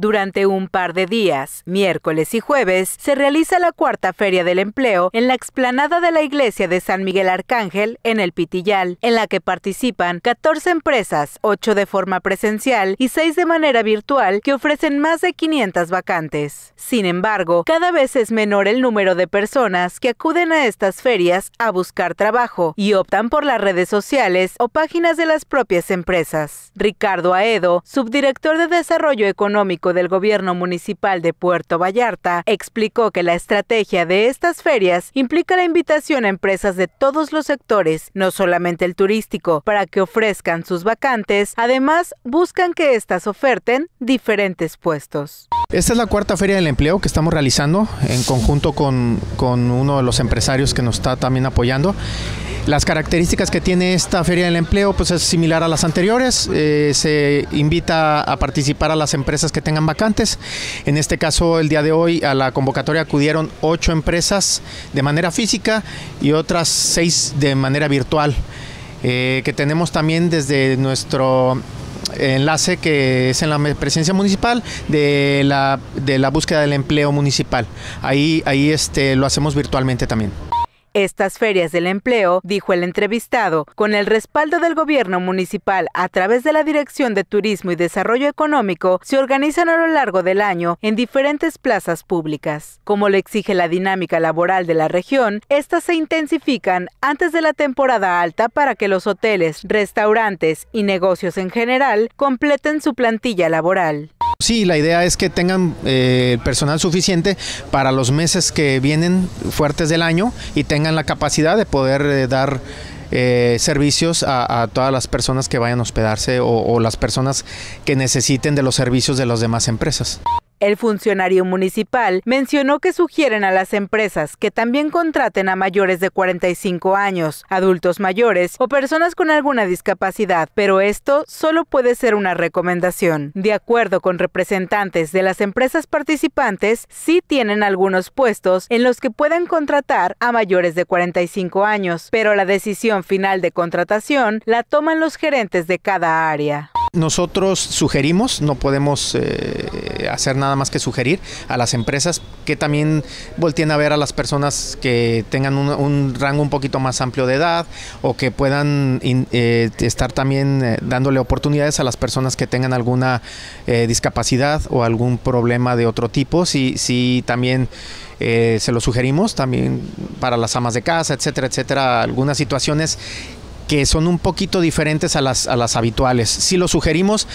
Durante un par de días, miércoles y jueves, se realiza la cuarta Feria del Empleo en la explanada de la iglesia de San Miguel Arcángel en el Pitillal, en la que participan 14 empresas, 8 de forma presencial y 6 de manera virtual, que ofrecen más de 500 vacantes. Sin embargo, cada vez es menor el número de personas que acuden a estas ferias a buscar trabajo y optan por las redes sociales o páginas de las propias empresas. Ricardo Aedo, subdirector de Desarrollo Económico del gobierno municipal de Puerto Vallarta explicó que la estrategia de estas ferias implica la invitación a empresas de todos los sectores, no solamente el turístico, para que ofrezcan sus vacantes. Además, buscan que éstas oferten diferentes puestos. Esta es la cuarta feria del empleo que estamos realizando en conjunto con uno de los empresarios que nos está también apoyando. Las características que tiene esta Feria del Empleo pues es similar a las anteriores. Eh, se invita a participar a las empresas que tengan vacantes. En este caso, el día de hoy a la convocatoria acudieron ocho empresas de manera física y otras seis de manera virtual. Eh, que tenemos también desde nuestro enlace que es en la presencia municipal de la, de la búsqueda del empleo municipal. Ahí, ahí este, lo hacemos virtualmente también. Estas ferias del empleo, dijo el entrevistado, con el respaldo del gobierno municipal a través de la Dirección de Turismo y Desarrollo Económico, se organizan a lo largo del año en diferentes plazas públicas. Como lo exige la dinámica laboral de la región, estas se intensifican antes de la temporada alta para que los hoteles, restaurantes y negocios en general completen su plantilla laboral. Sí, la idea es que tengan eh, personal suficiente para los meses que vienen fuertes del año y tengan la capacidad de poder eh, dar eh, servicios a, todas las personas que vayan a hospedarse o las personas que necesiten de los servicios de las demás empresas. El funcionario municipal mencionó que sugieren a las empresas que también contraten a mayores de 45 años, adultos mayores o personas con alguna discapacidad, pero esto solo puede ser una recomendación. De acuerdo con representantes de las empresas participantes, sí tienen algunos puestos en los que pueden contratar a mayores de 45 años, pero la decisión final de contratación la toman los gerentes de cada área. Nosotros sugerimos, no podemos eh, hacer nada más que sugerir a las empresas que también volteen a ver a las personas que tengan un, rango un poquito más amplio de edad o que puedan eh, estar también eh, dándole oportunidades a las personas que tengan alguna discapacidad o algún problema de otro tipo. Si, si también se lo sugerimos, también para las amas de casa, etcétera, etcétera, algunas situaciones que son un poquito diferentes a las, a las habituales. si lo sugerimos,